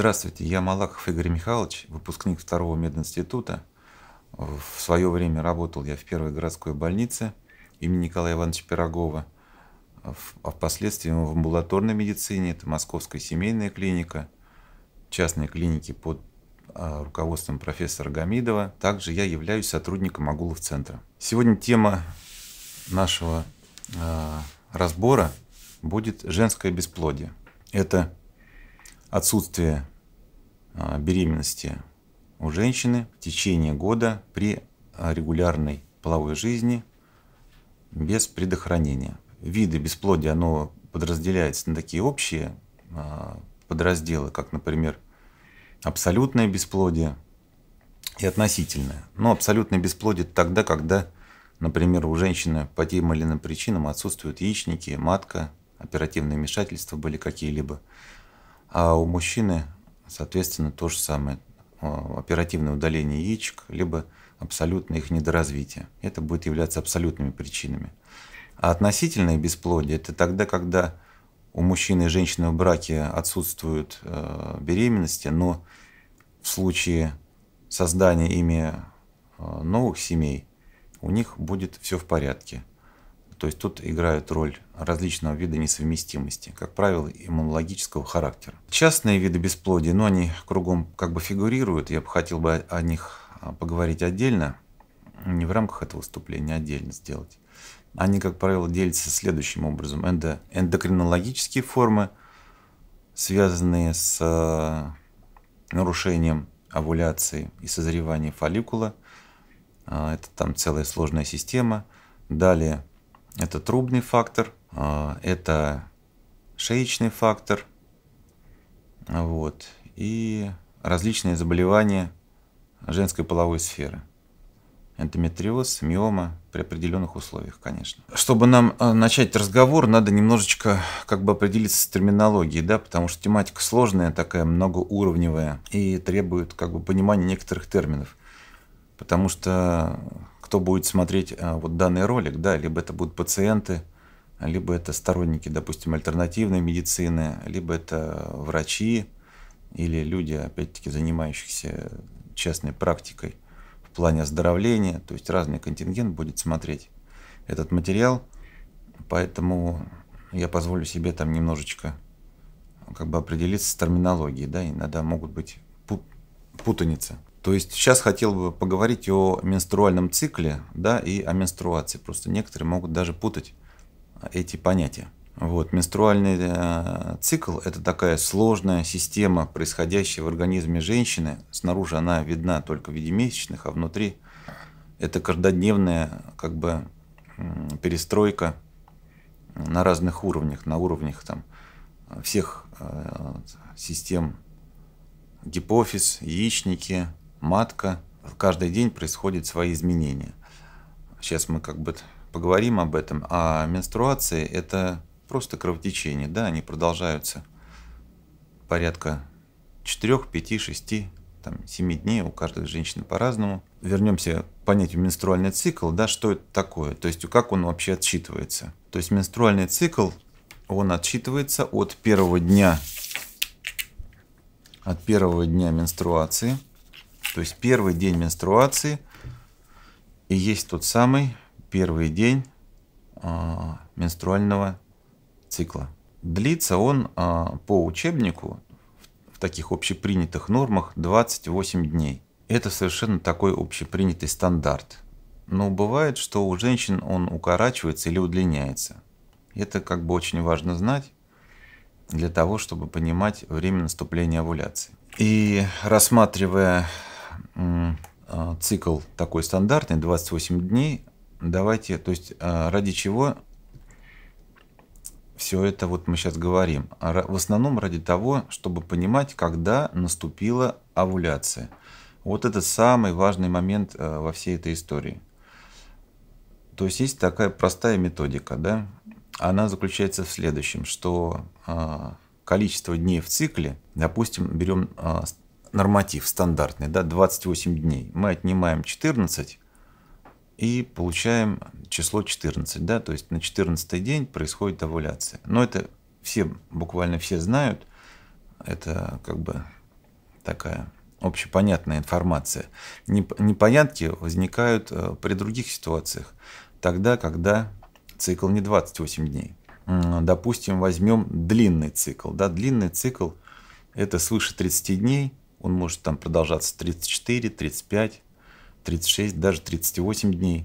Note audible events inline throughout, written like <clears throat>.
Здравствуйте, я Малахов Игорь Михайлович, выпускник второго мединститута. В свое время работал я в первой городской больнице имени Николая Ивановича Пирогова, а впоследствии в амбулаторной медицине, это Московская семейная клиника, частные клиники под а, руководством профессора Гамидова. Также я являюсь сотрудником Агулов-центра. Сегодня тема нашего а, разбора будет женское бесплодие. Это отсутствие а, беременности у женщины в течение года при а, регулярной половой жизни без предохранения. Виды бесплодия оно подразделяется на такие общие а, подразделы, как, например, абсолютное бесплодие и относительное. Но абсолютное бесплодие тогда, когда, например, у женщины по тем или иным причинам отсутствуют яичники, матка, оперативные вмешательства были какие-либо, а у мужчины Соответственно, то же самое э, оперативное удаление яичек, либо абсолютное их недоразвитие. Это будет являться абсолютными причинами. А относительное бесплодие – это тогда, когда у мужчины и женщины в браке отсутствуют э, беременности, но в случае создания ими э, новых семей у них будет все в порядке – то есть тут играют роль различного вида несовместимости, как правило, иммунологического характера. Частные виды бесплодия, но ну, они кругом как бы фигурируют, я бы хотел бы о них а, поговорить отдельно, не в рамках этого выступления, а отдельно сделать. Они, как правило, делятся следующим образом. Это эндокринологические формы, связанные с а, нарушением овуляции и созревания фолликула. Это там целая сложная система. Далее это трубный фактор, а, это шеечный фактор, вот, и различные заболевания женской половой сферы. Эндометриоз, миома при определенных условиях, конечно. Чтобы нам а, начать разговор, надо немножечко как бы определиться с терминологией, да, потому что тематика сложная, такая многоуровневая и требует как бы понимания некоторых терминов. Потому что кто будет смотреть а, вот данный ролик, да, либо это будут пациенты, либо это сторонники, допустим, альтернативной медицины, либо это врачи или люди, опять-таки, занимающихся частной практикой в плане оздоровления, то есть разный контингент будет смотреть этот материал, поэтому я позволю себе там немножечко как бы определиться с терминологией, да, иногда могут быть путаницы. То есть сейчас хотел бы поговорить о менструальном цикле да, и о менструации. Просто некоторые могут даже путать эти понятия. Вот, менструальный э, цикл – это такая сложная система, происходящая в организме женщины. Снаружи она видна только в виде месячных, а внутри это каждодневная как бы, перестройка на разных уровнях, на уровнях там, всех э, систем гипофиз, яичники, матка. Каждый день происходят свои изменения. Сейчас мы как бы поговорим об этом. А менструации – это просто кровотечение. Да, они продолжаются порядка 4, 5, 6, там, 7 дней, у каждой женщины по-разному. Вернемся к понятию менструальный цикл, да, что это такое, то есть как он вообще отсчитывается. То есть менструальный цикл, он отсчитывается от первого дня, от первого дня менструации – то есть первый день менструации и есть тот самый первый день э, менструального цикла. Длится он э, по учебнику в таких общепринятых нормах 28 дней. Это совершенно такой общепринятый стандарт. Но бывает, что у женщин он укорачивается или удлиняется. Это как бы очень важно знать для того, чтобы понимать время наступления овуляции. И рассматривая Э, цикл такой стандартный, 28 дней. Давайте, то есть э, ради чего все это вот мы сейчас говорим? В основном ради того, чтобы понимать, когда наступила овуляция. Вот это самый важный момент э, во всей этой истории. То есть есть такая простая методика, да? Она заключается в следующем, что количество дней в цикле, допустим, берем норматив стандартный, да, 28 дней, мы отнимаем 14 и получаем число 14, да, то есть на 14 день происходит овуляция. Но это все, буквально все знают, это как бы такая общепонятная информация. Непонятки возникают э, при других ситуациях, тогда, когда цикл не 28 дней. Допустим, возьмем длинный цикл. Да, длинный цикл – это свыше 30 дней – он может там продолжаться 34, 35, 36, даже 38 дней.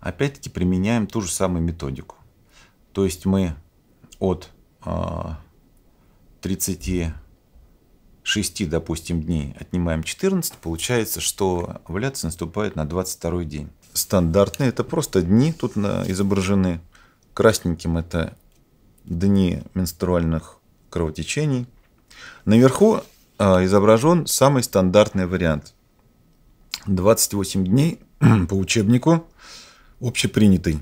Опять-таки применяем ту же самую методику. То есть мы от 36, а, допустим, дней отнимаем 14, получается, что овуляция наступает на 22 день. Стандартные это просто дни тут изображены. Красненьким это дни менструальных кровотечений. Наверху а, изображен самый стандартный вариант. 28 дней <clears throat> по учебнику общепринятый.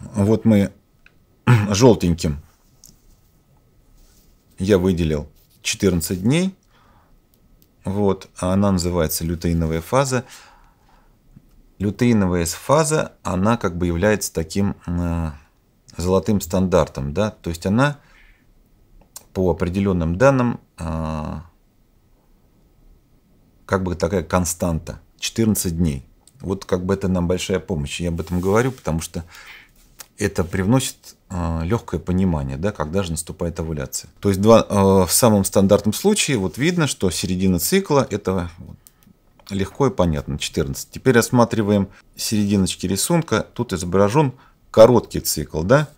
Вот мы <clears throat> желтеньким я выделил 14 дней. Вот, она называется лютеиновая фаза. Лютеиновая фаза, она как бы является таким э, золотым стандартом, да, то есть она по определенным данным, а, как бы такая константа, 14 дней. Вот как бы это нам большая помощь. Я об этом говорю, потому что это привносит а, легкое понимание, да, когда же наступает овуляция. То есть два, а, в самом стандартном случае вот видно, что середина цикла – это легко и понятно, 14. Теперь рассматриваем серединочки рисунка. Тут изображен короткий цикл, да,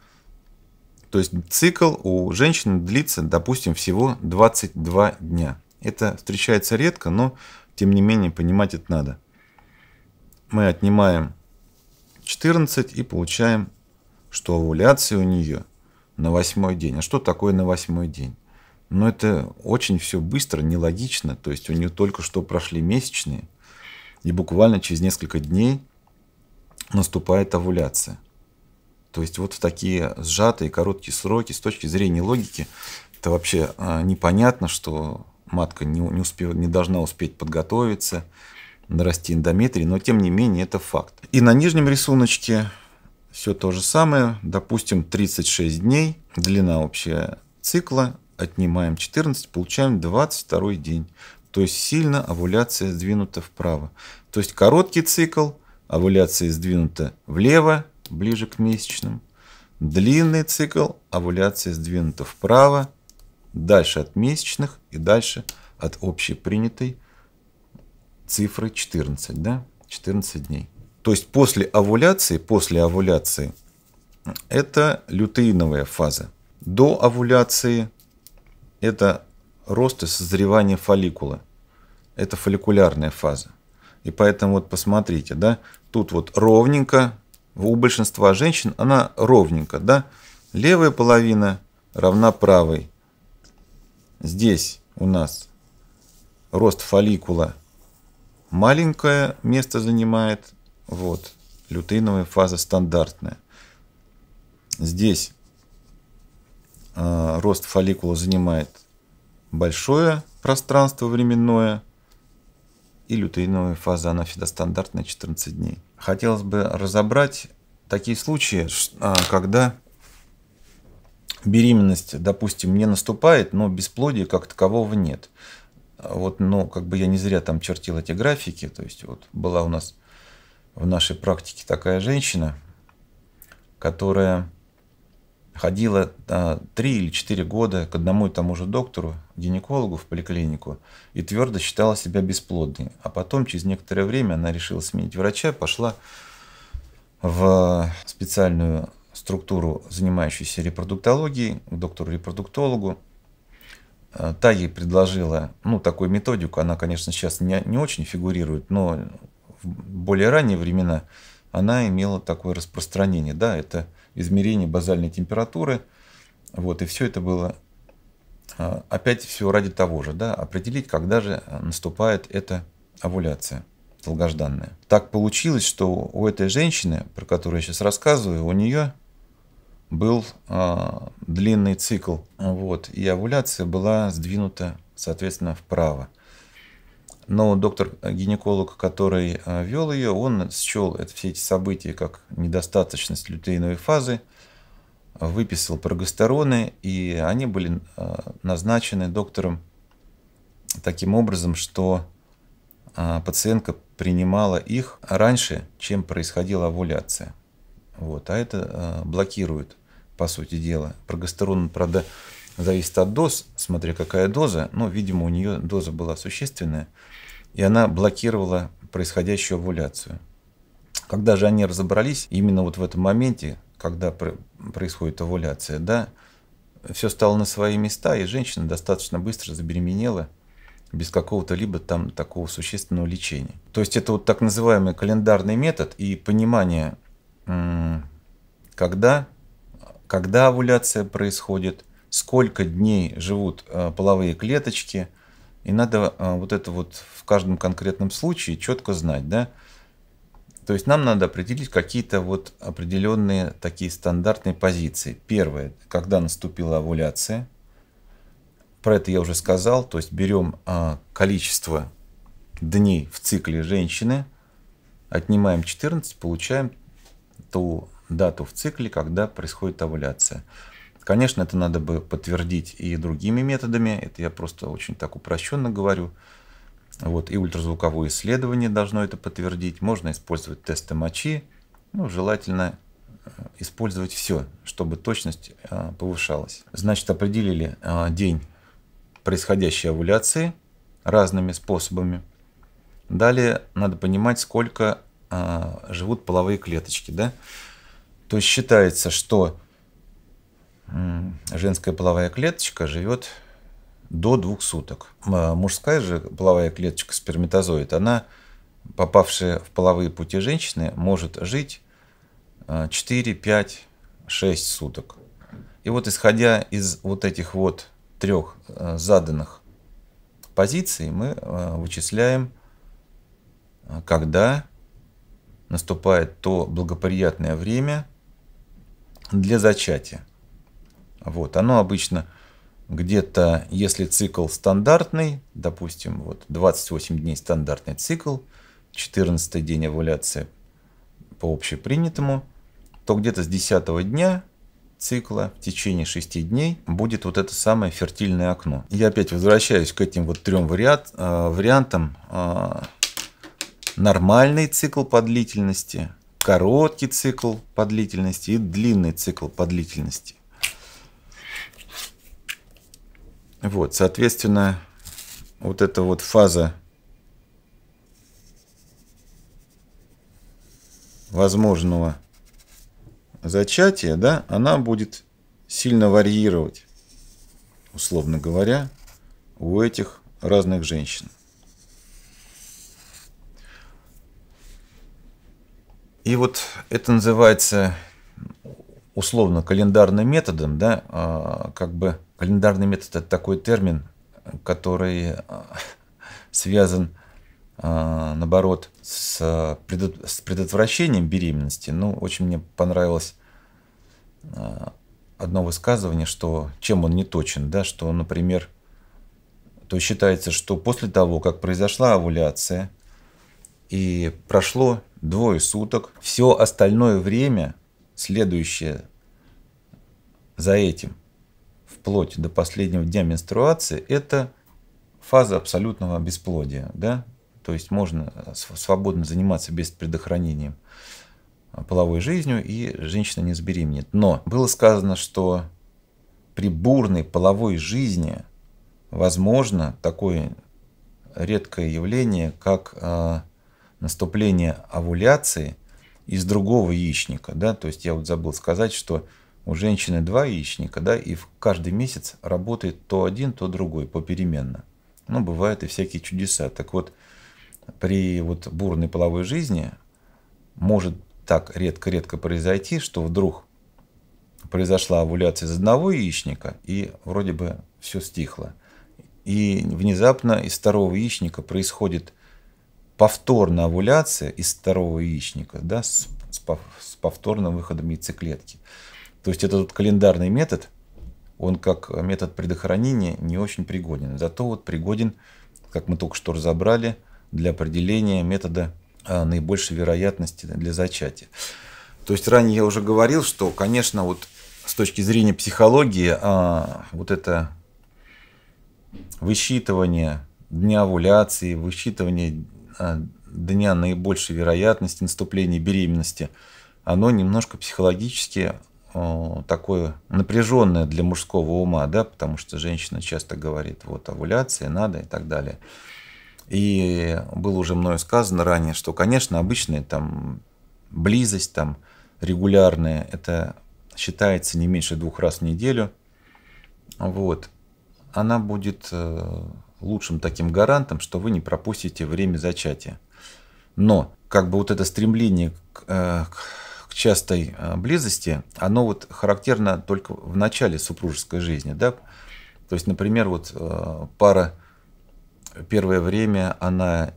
то есть цикл у женщины длится, допустим, всего 22 дня. Это встречается редко, но тем не менее понимать это надо. Мы отнимаем 14 и получаем, что овуляция у нее на восьмой день. А что такое на восьмой день? Но ну, это очень все быстро, нелогично. То есть у нее только что прошли месячные, и буквально через несколько дней наступает овуляция. То есть вот в такие сжатые, короткие сроки с точки зрения логики это вообще а, непонятно, что матка не, не, успев, не должна успеть подготовиться, нарасти эндометрий, но тем не менее это факт. И на нижнем рисуночке все то же самое. Допустим, 36 дней, длина общая цикла, отнимаем 14, получаем 22 день. То есть сильно овуляция сдвинута вправо. То есть короткий цикл, овуляция сдвинута влево, ближе к месячным. Длинный цикл овуляции сдвинута вправо, дальше от месячных и дальше от общепринятой цифры 14, да? 14 дней. То есть после овуляции, после овуляции это лютеиновая фаза. До овуляции это рост и созревание фолликула. Это фолликулярная фаза. И поэтому вот посмотрите, да, тут вот ровненько у большинства женщин она ровненько, да? Левая половина равна правой. Здесь у нас рост фолликула маленькое место занимает. Вот, лютеиновая фаза стандартная. Здесь э, рост фолликула занимает большое пространство временное. И лютеиновая фаза, она всегда стандартная, 14 дней. Хотелось бы разобрать такие случаи, а, когда беременность, допустим, не наступает, но бесплодия как такового нет. Вот, но как бы я не зря там чертил эти графики, то есть вот была у нас в нашей практике такая женщина, которая ходила а, три или четыре года к одному и тому же доктору, гинекологу в поликлинику, и твердо считала себя бесплодной. А потом, через некоторое время, она решила сменить врача, пошла в специальную структуру, занимающуюся репродуктологией, к доктору-репродуктологу. Э, та ей предложила ну, такую методику, она, конечно, сейчас не, не очень фигурирует, но в более ранние времена она имела такое распространение. Да, это измерение базальной температуры, вот, и все это было э, опять все ради того же, да, определить, когда же наступает эта овуляция долгожданная. Так получилось, что у этой женщины, про которую я сейчас рассказываю, у нее был э, длинный цикл, вот, и овуляция была сдвинута, соответственно, вправо. Но доктор-гинеколог, э, который э, вел ее, он счел это, все эти события как недостаточность лютеиновой фазы, выписал прогестероны, и они были э, назначены доктором таким образом, что а, пациентка принимала их раньше, чем происходила овуляция. Вот, а это а, блокирует, по сути дела. Прогестерон, правда, зависит от доз, смотря какая доза, но, видимо, у нее доза была существенная, и она блокировала происходящую овуляцию. Когда же они разобрались, именно вот в этом моменте, когда происходит овуляция, да, все стало на свои места, и женщина достаточно быстро забеременела – без какого-то либо там такого существенного лечения. То есть это вот так называемый календарный метод и понимание, когда, когда овуляция происходит, сколько дней живут э, половые клеточки, и надо э, вот это вот в каждом конкретном случае четко знать, да, то есть нам надо определить какие-то вот определенные такие стандартные позиции. Первое, когда наступила овуляция – про это я уже сказал. То есть берем а, количество дней в цикле женщины, отнимаем 14, получаем ту дату в цикле, когда происходит овуляция. Конечно, это надо бы подтвердить и другими методами. Это я просто очень так упрощенно говорю. Вот, и ультразвуковое исследование должно это подтвердить. Можно использовать тесты мочи. Ну, желательно э, использовать все, чтобы точность э, повышалась. Значит, определили э, день происходящей овуляции разными способами. Далее надо понимать, сколько э, живут половые клеточки. Да? То есть считается, что э, женская половая клеточка живет до двух суток. Э, мужская же половая клеточка сперматозоид, она, попавшая в половые пути женщины, может жить 4, 5, 6 суток. И вот исходя из вот этих вот трех э, заданных позиций мы э, вычисляем, э, когда наступает то благоприятное время для зачатия. Вот, оно обычно где-то, если цикл стандартный, допустим, вот 28 дней стандартный цикл, 14 день овуляции по общепринятому, то где-то с 10 дня цикла в течение 6 дней будет вот это самое фертильное окно. Я опять возвращаюсь к этим вот трем вариант, э, вариантам. Э, нормальный цикл по длительности, короткий цикл по длительности и длинный цикл по длительности. Вот, соответственно, вот эта вот фаза возможного зачатия, да, она будет сильно варьировать, условно говоря, у этих разных женщин. И вот это называется условно календарным методом, да, а, как бы календарный метод это такой термин, который а, связан с а, наоборот, с, предот... с предотвращением беременности, ну, очень мне понравилось а, одно высказывание, что чем он не точен, да, что, например, то считается, что после того, как произошла овуляция и прошло двое суток, все остальное время, следующее за этим, вплоть до последнего дня менструации, это фаза абсолютного бесплодия, да, то есть можно э, свободно заниматься без предохранения э, половой жизнью, и женщина не забеременеет. Но было сказано, что при бурной половой жизни возможно такое редкое явление, как э, наступление овуляции из другого яичника. Да? То есть я вот забыл сказать, что у женщины два яичника, да, и в каждый месяц работает то один, то другой попеременно. Ну, бывают и всякие чудеса. Так вот, при вот бурной половой жизни может так редко-редко произойти, что вдруг произошла овуляция из одного яичника, и вроде бы все стихло. И внезапно из второго яичника происходит повторная овуляция из второго яичника да, с, с, с повторным выходом яйцеклетки. То есть этот календарный метод, он как метод предохранения не очень пригоден. Зато вот пригоден, как мы только что разобрали, для определения метода а, наибольшей вероятности для зачатия. То есть ранее я уже говорил, что, конечно, вот с точки зрения психологии, а, вот это высчитывание дня овуляции, высчитывание а, дня наибольшей вероятности наступления беременности, оно немножко психологически такое напряженное для мужского ума, да, потому что женщина часто говорит, вот овуляция, надо и так далее. И было уже мною сказано ранее, что, конечно, обычная там близость, там регулярная, это считается не меньше двух раз в неделю. Вот. Она будет э, лучшим таким гарантом, что вы не пропустите время зачатия. Но как бы вот это стремление к, э, к частой э, близости, оно вот характерно только в начале супружеской жизни, да. То есть, например, вот пара первое время она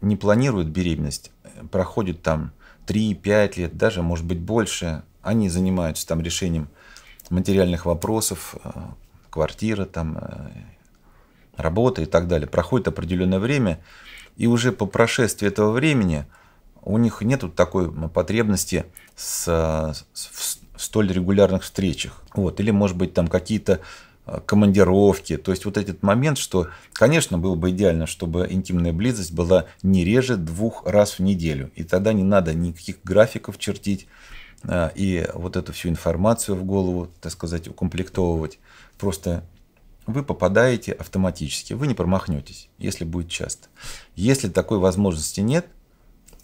не планирует беременность, проходит там 3-5 лет, даже, может быть, больше. Они занимаются там решением материальных вопросов, э, квартира, там, э, работа и так далее. Проходит определенное время, и уже по прошествии этого времени у них нет такой потребности с, с, в столь регулярных встречах. Вот. Или, может быть, там какие-то Э, командировки. То есть вот этот момент, что, конечно, было бы идеально, чтобы интимная близость была не реже двух раз в неделю. И тогда не надо никаких графиков чертить э, и вот эту всю информацию в голову, так сказать, укомплектовывать. Просто вы попадаете автоматически, вы не промахнетесь, если будет часто. Если такой возможности нет,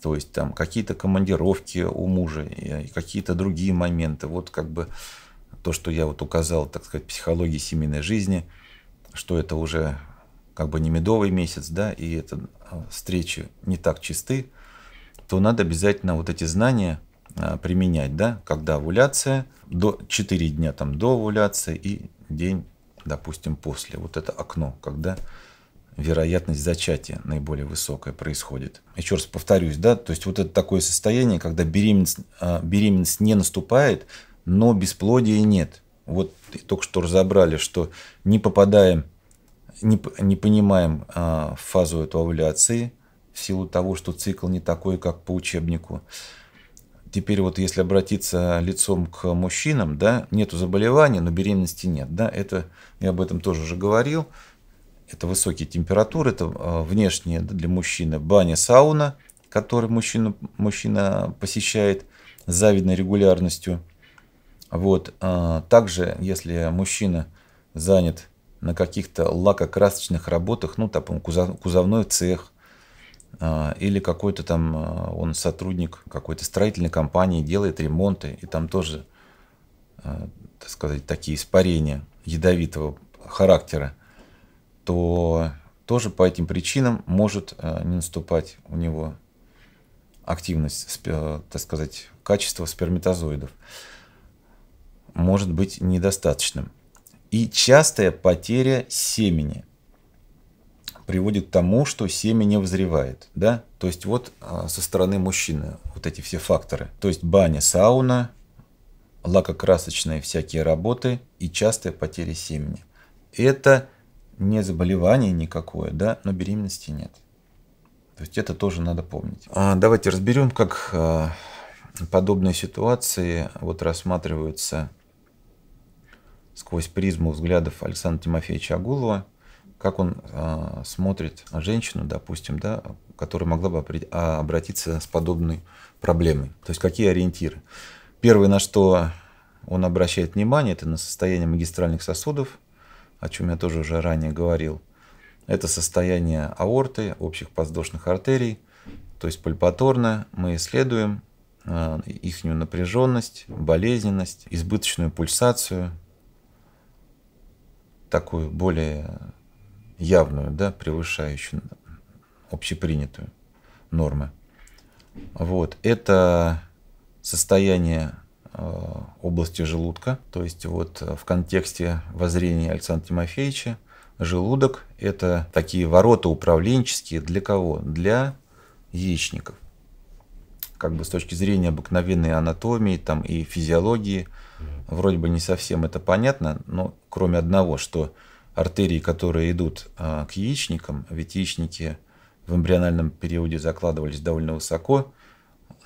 то есть там какие-то командировки у мужа, э, какие-то другие моменты, вот как бы то, что я вот указал, так сказать, психологии семейной жизни, что это уже как бы не медовый месяц, да, и это а, встречи не так чисты, то надо обязательно вот эти знания а, применять, да, когда овуляция, до 4 дня там до овуляции и день, допустим, после. Вот это окно, когда вероятность зачатия наиболее высокая происходит. Еще раз повторюсь, да, то есть вот это такое состояние, когда беременность, а, беременность не наступает, но бесплодия нет. Вот только что разобрали, что не попадаем, не, не понимаем а, фазу эту овуляции в силу того, что цикл не такой, как по учебнику. Теперь вот если обратиться лицом к мужчинам, да, нету заболевания, но беременности нет, да, это, я об этом тоже уже говорил, это высокие температуры, это а, внешние для мужчины баня, сауна, который мужчина, мужчина посещает с завидной регулярностью – вот. А, также, если мужчина занят на каких-то лакокрасочных работах, ну, там, кузовной цех, а, или какой-то там а, он сотрудник какой-то строительной компании, делает ремонты, и там тоже, так сказать, такие испарения ядовитого характера, то тоже по этим причинам может не наступать у него активность, э, так сказать, качество сперматозоидов может быть недостаточным. И частая потеря семени приводит к тому, что семя не возревает. Да? То есть вот а, со стороны мужчины вот эти все факторы. То есть баня, сауна, лакокрасочные всякие работы и частая потеря семени. Это не заболевание никакое, да, но беременности нет. То есть это тоже надо помнить. А, давайте разберем, как а, подобные ситуации вот рассматриваются сквозь призму взглядов Александра Тимофеевича Агулова, как он э, смотрит женщину, допустим, да, которая могла бы а, обратиться с подобной проблемой. То есть какие ориентиры. Первое, на что он обращает внимание, это на состояние магистральных сосудов, о чем я тоже уже ранее говорил. Это состояние аорты, общих подвздошных артерий, то есть пальпаторно мы исследуем а, их напряженность, болезненность, избыточную пульсацию, такую более явную, да, превышающую общепринятую нормы. Вот. Это состояние э, области желудка. То есть вот э, в контексте воззрения Александра Тимофеевича желудок – это такие ворота управленческие для кого? Для яичников. Как бы с точки зрения обыкновенной анатомии там, и физиологии – вроде бы не совсем это понятно, но кроме одного, что артерии, которые идут а, к яичникам, ведь яичники в эмбриональном периоде закладывались довольно высоко,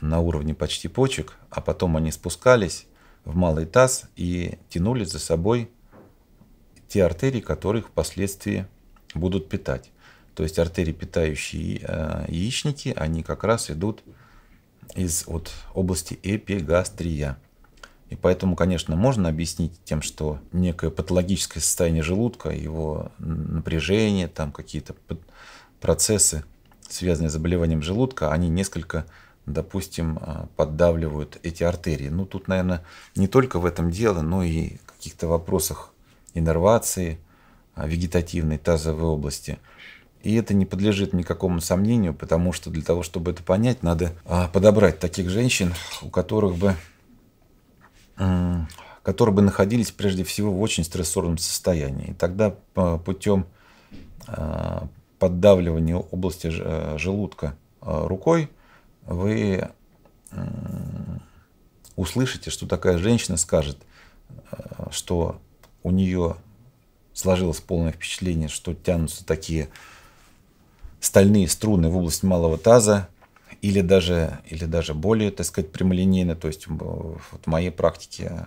на уровне почти почек, а потом они спускались в малый таз и тянули за собой те артерии, которые их впоследствии будут питать. То есть артерии, питающие а, яичники, они как раз идут из вот, области эпигастрия. И поэтому, конечно, можно объяснить тем, что некое патологическое состояние желудка, его напряжение, там какие-то процессы, связанные с заболеванием желудка, они несколько, допустим, а, поддавливают эти артерии. Ну, тут, наверное, не только в этом дело, но и в каких-то вопросах иннервации, а, вегетативной тазовой области. И это не подлежит никакому сомнению, потому что для того, чтобы это понять, надо а, подобрать таких женщин, у которых бы которые бы находились прежде всего в очень стрессорном состоянии. И тогда э, путем э, поддавливания области э, желудка рукой вы услышите, что такая женщина скажет, что у нее сложилось полное впечатление, что тянутся такие стальные струны в область малого таза, или даже, или даже более, так сказать, прямолинейно. То есть вот в моей практике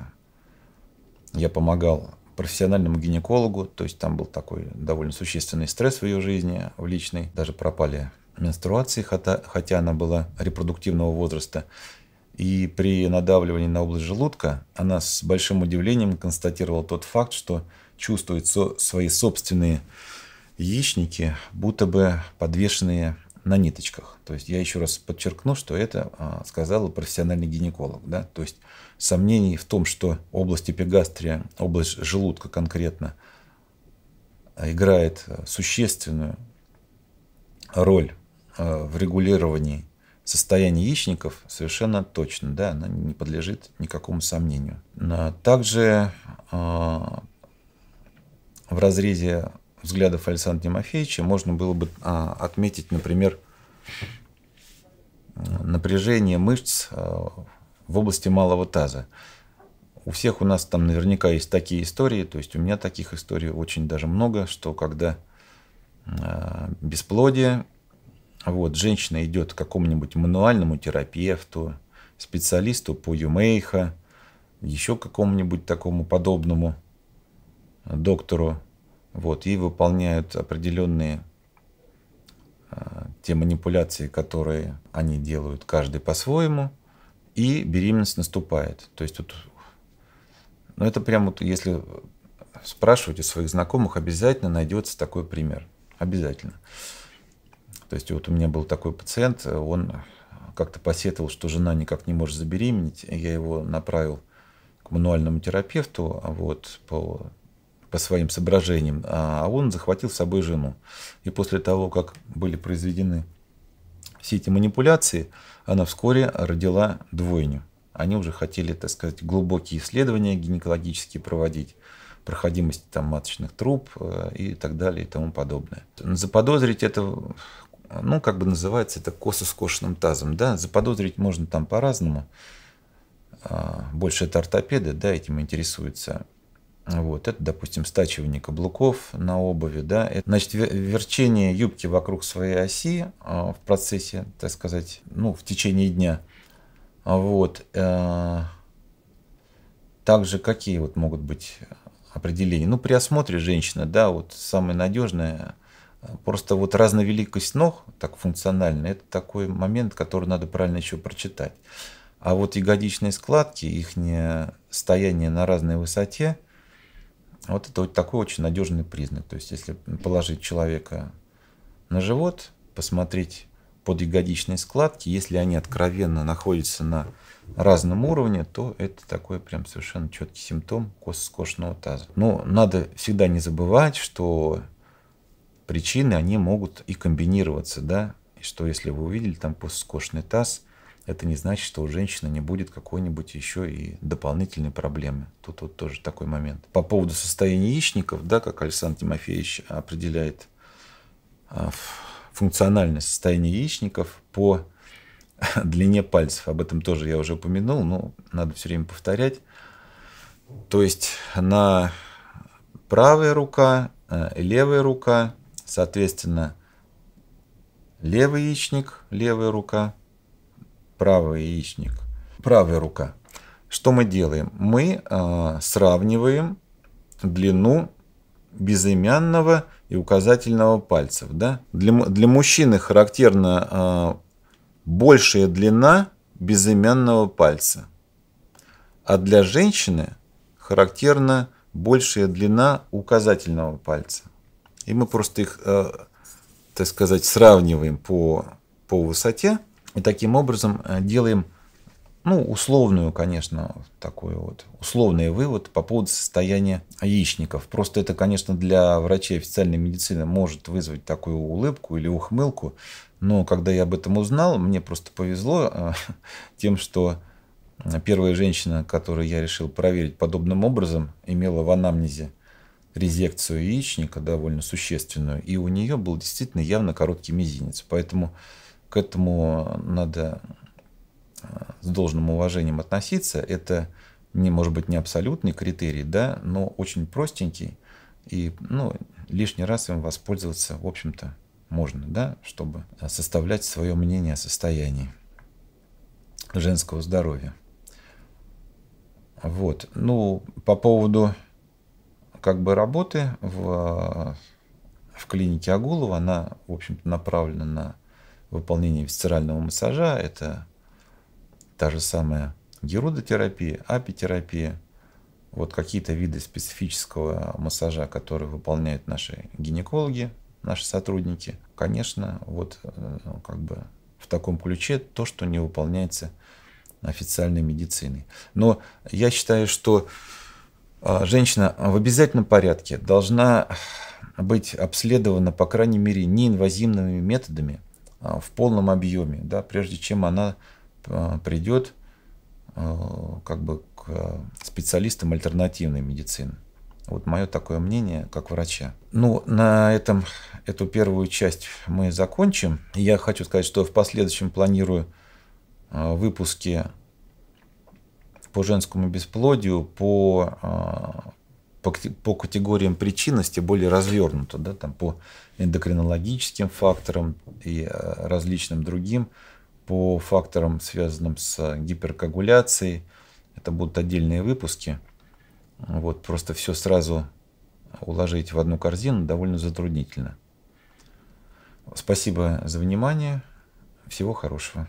я помогал профессиональному гинекологу, то есть там был такой довольно существенный стресс в ее жизни, в личной, даже пропали менструации, хотя, хотя она была репродуктивного возраста. И при надавливании на область желудка она с большим удивлением констатировала тот факт, что чувствует со свои собственные яичники, будто бы подвешенные на ниточках. То есть я еще раз подчеркну, что это а, сказал профессиональный гинеколог. Да? То есть сомнений в том, что область эпигастрия, область желудка конкретно, а, играет а, существенную роль а, в регулировании состояния яичников, совершенно точно, да, она не подлежит никакому сомнению. А также а, в разрезе взглядов Александра Тимофеевича можно было бы а, отметить, например, э, напряжение мышц э, в области малого таза. У всех у нас там наверняка есть такие истории, то есть у меня таких историй очень даже много, что когда э, бесплодие, вот, женщина идет к какому-нибудь мануальному терапевту, специалисту по Юмейха, еще какому-нибудь такому подобному доктору, вот, и выполняют определенные э, те манипуляции, которые они делают каждый по-своему, и беременность наступает. То есть тут, ну это прям вот если спрашивать у своих знакомых, обязательно найдется такой пример, обязательно. То есть вот у меня был такой пациент, он как-то посетовал, что жена никак не может забеременеть, я его направил к мануальному терапевту, а вот, по по своим соображениям, а, а он захватил с собой жену. И после того, как были произведены все эти манипуляции, она вскоре родила двойню. Они уже хотели, так сказать, глубокие исследования гинекологические проводить, проходимость там маточных труб э, и так далее и тому подобное. Заподозрить это, ну, как бы называется, это косо скошенным тазом, да, заподозрить можно там по-разному. А, больше это ортопеды, да, этим интересуются. Вот, это, допустим, стачивание каблуков на обуви. Да? значит, верчение юбки вокруг своей оси а, в процессе, так сказать, ну, в течение дня. А вот. Э, Также какие вот могут быть определения? Ну, при осмотре женщины, да, вот самое надежное, просто вот разновеликость ног, так функционально, это такой момент, который надо правильно еще прочитать. А вот ягодичные складки, их стояние на разной высоте – вот это вот такой очень надежный признак. То есть, если положить человека на живот, посмотреть под ягодичные складки, если они откровенно находятся на разном уровне, то это такой прям совершенно четкий симптом скошенного таза. Но надо всегда не забывать, что причины, они могут и комбинироваться, да, и что если вы увидели там постскошенный таз, это не значит, что у женщины не будет какой-нибудь еще и дополнительной проблемы. Тут вот тоже такой момент. По поводу состояния яичников, да, как Александр Тимофеевич определяет а, функциональное состояние яичников по <laughs> длине пальцев. Об этом тоже я уже упомянул, но надо все время повторять. То есть на правая рука, э, левая рука, соответственно, левый яичник, левая рука, правый яичник, правая рука. Что мы делаем? Мы э, сравниваем длину безымянного и указательного пальцев. Да? Для, для мужчины характерна э, большая длина безымянного пальца, а для женщины характерна большая длина указательного пальца. И мы просто их, э, так сказать, сравниваем по, по высоте. И таким образом э, делаем, ну, условную, конечно, такой вот, условный вывод по поводу состояния яичников. Просто это, конечно, для врачей официальной медицины может вызвать такую улыбку или ухмылку, но когда я об этом узнал, мне просто повезло э, <laughs> тем, что первая женщина, которую я решил проверить подобным образом, имела в анамнезе резекцию яичника довольно существенную, и у нее был действительно явно короткий мизинец. Поэтому к этому надо э, с должным уважением относиться. Это, не, может быть, не абсолютный критерий, да, но очень простенький. И ну, лишний раз им воспользоваться, в общем-то, можно, да, чтобы составлять свое мнение о состоянии женского здоровья. Вот. Ну, по поводу как бы работы в, э, в клинике Агулова, она, в общем-то, направлена на выполнение висцерального массажа, это та же самая герудотерапия, апитерапия, вот какие-то виды специфического массажа, которые выполняют наши гинекологи, наши сотрудники. Конечно, вот э, как бы в таком ключе то, что не выполняется официальной медициной. Но я считаю, что э, женщина в обязательном порядке должна быть обследована, по крайней мере, неинвазивными методами – а, в полном объеме, да, прежде чем она а, придет а, как бы к специалистам альтернативной медицины. Вот мое такое мнение как врача. Ну, на этом эту первую часть мы закончим. Я хочу сказать, что в последующем планирую выпуски по женскому бесплодию, по по, по категориям причинности более развернуто, да, там по эндокринологическим факторам и э, различным другим, по факторам, связанным с гиперкоагуляцией. Это будут отдельные выпуски. Вот просто все сразу уложить в одну корзину довольно затруднительно. Спасибо за внимание. Всего хорошего.